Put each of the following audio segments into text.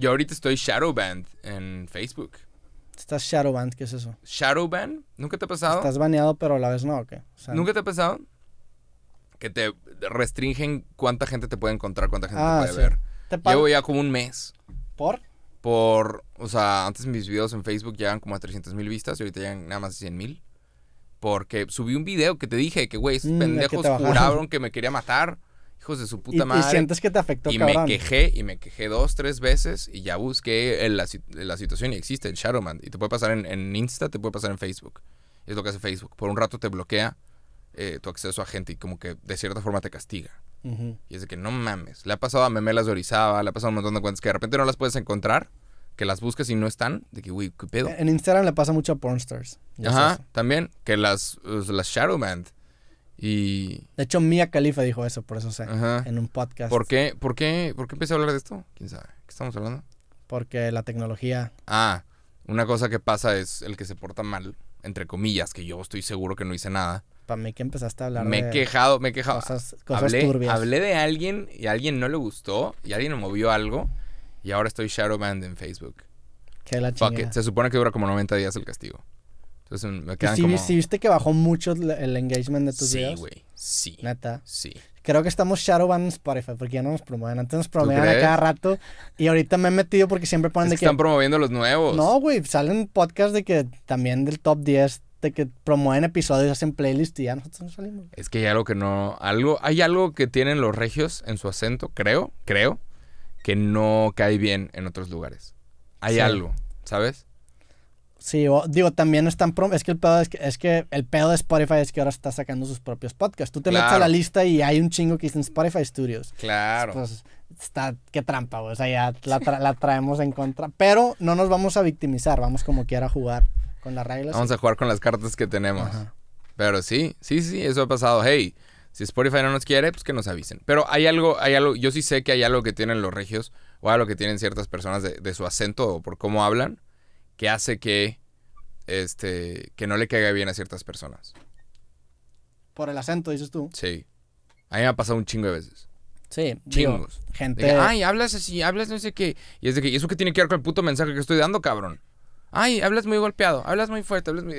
Yo ahorita estoy Shadowband en Facebook. ¿Estás Shadowband? ¿Qué es eso? ¿Shadowband? ¿Nunca te ha pasado? Estás baneado, pero a la vez no, ¿o qué? ¿Nunca te ha pasado? Que te restringen cuánta gente te puede encontrar, cuánta gente te ah, puede ver. Llevo ya como un mes. ¿Por? Por, o sea, antes mis videos en Facebook llegan como a 300 mil vistas y ahorita llegan nada más a 100 mil. Porque subí un video que te dije que, güey, esos mm, pendejos juraron que me quería matar hijos de su puta madre. Y sientes que te afectó, y me quejé, y me quejé dos, tres veces, y ya busqué la, situación y existe el Shadowman. Y te puede pasar en, Insta, te puede pasar en Facebook. Es lo que hace Facebook. Por un rato te bloquea eh, tu acceso a gente y como que de cierta forma te castiga. Y es de que no mames. Le ha pasado a Memelas de Orizaba, le ha pasado a un montón de cuentas que de repente no las puedes encontrar que las busques y no están, de que, uy, ¿qué pedo? En Instagram le pasa mucho a pornstars. Ajá, también, que las, las de hecho, Mia Khalifa dijo eso, por eso sé, en un podcast. ¿Por qué? ¿Por qué? ¿Por empecé a hablar de esto? ¿Quién sabe? ¿Qué estamos hablando? Porque la tecnología... Ah, una cosa que pasa es el que se porta mal, entre comillas, que yo estoy seguro que no hice nada. Para mí que empezaste a hablar Me he quejado, me he quejado. Cosas, hablé, turbias. Hablé de alguien y a alguien no le gustó y alguien me movió algo y ahora estoy shadowbanned en Facebook. Qué la chingada. Se supone que dura como 90 días el castigo. Entonces me quedan si, viste que bajó mucho el engagement de tus sí, videos. Sí, güey. Sí. Neta. Sí. Creo que estamos shadowban Spotify porque ya no nos promueven. Antes nos promueven a cada rato y ahorita me he metido porque siempre ponen de que, Están promoviendo los nuevos. No, güey. Salen podcasts de que también del top 10 de que promueven episodios, hacen playlist y ya nosotros no salimos. Es que hay algo que no. Algo, hay algo que tienen los regios en su acento, creo, creo, que no cae bien en otros lugares. Hay algo, ¿sabes? Sí, digo, también están. Es que, el pedo es, que, es que el pedo de Spotify es que ahora está sacando sus propios podcasts. Tú te metes a la lista y hay un chingo que en Spotify Studios. Claro. Entonces, pues, está. Qué trampa, O sea, ya la, traemos en contra. Pero no nos vamos a victimizar. Vamos como quiera a jugar con las reglas. Vamos a jugar con las cartas que tenemos. Pero sí, sí, sí, eso ha pasado. Hey, si Spotify no nos quiere, pues que nos avisen. Pero hay algo, hay algo, yo sí sé que hay algo que tienen los regios o algo que tienen ciertas personas de, de su acento o por cómo hablan que hace que, este, que no le caiga bien a ciertas personas. Por el acento, dices tú. Sí. A mí me ha pasado un chingo de veces. Sí, chingos. gente. Ay, hablas así, hablas no sé qué. Y es de que, ¿y eso qué tiene que ver con el puto mensaje que estoy dando, cabrón? Ay, hablas muy golpeado, hablas muy fuerte, hablas muy.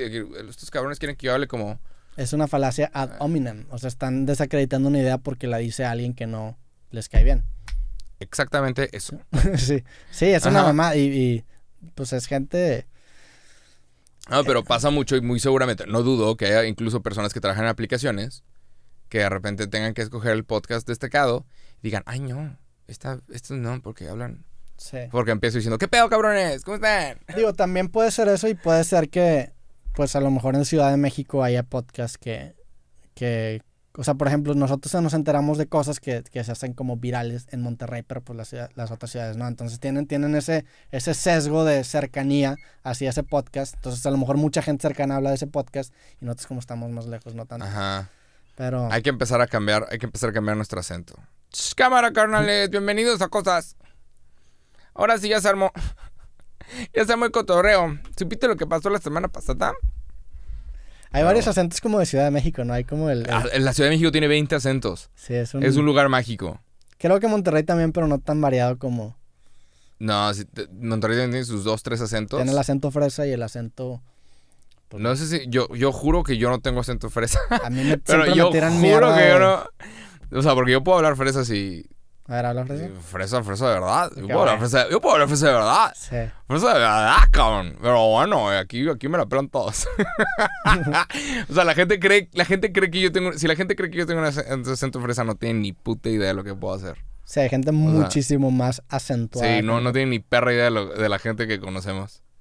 Estos cabrones quieren que yo hable como. Es una falacia ad hominem. O sea, están desacreditando una idea porque la dice alguien que no les cae bien. Exactamente eso. sí, sí, es una mamá. y, pues es gente... No, pero eh, pasa mucho y muy seguramente, no dudo que haya incluso personas que trabajan en aplicaciones que de repente tengan que escoger el podcast destacado y digan, ay no, esta, esto no, porque hablan. Sí. Porque empiezo diciendo, ¿qué pedo, cabrones? ¿Cómo están? Digo, también puede ser eso y puede ser que, pues a lo mejor en Ciudad de México haya podcasts que, que, o sea, por ejemplo, nosotros nos enteramos de cosas que, se hacen como virales en Monterrey, pero pues las, las, otras ciudades no. Entonces tienen, tienen ese, ese sesgo de cercanía hacia ese podcast. Entonces a lo mejor mucha gente cercana habla de ese podcast y notas como estamos más lejos, no tanto. Ajá. Pero... Hay que empezar a cambiar, hay que empezar a cambiar nuestro acento. cámara, carnales, bienvenidos a Cosas. Ahora sí ya se armó. ya se armó el cotorreo. ¿Supiste lo que pasó la semana pasada? Hay varios acentos como de Ciudad de México, ¿no? Hay como el, ah, La Ciudad de México tiene 20 acentos. Sí, es un... Es un lugar mágico. Creo que Monterrey también, pero no tan variado como... No, Monterrey tiene sus dos, tres acentos. Tiene el acento fresa y el acento... Pues, no sé si... Yo, yo juro que yo no tengo acento fresa. A mí me, pero yo juro que yo no... O sea, porque yo puedo hablar fresa si, a ver, habla fresa. Fresa, fresa de verdad. Yo puedo, hablar fresa, de verdad. Sí. Fresa de verdad, cabrón. Pero bueno, eh, aquí, aquí me la pelan todos. o sea, la gente cree, la gente cree que yo tengo. Si la gente cree que yo tengo un acento fresa, no tiene ni puta idea de lo que puedo hacer. Sí, hay gente muchísimo más acentuada. Sí, no, no tiene ni perra idea de la gente que conocemos.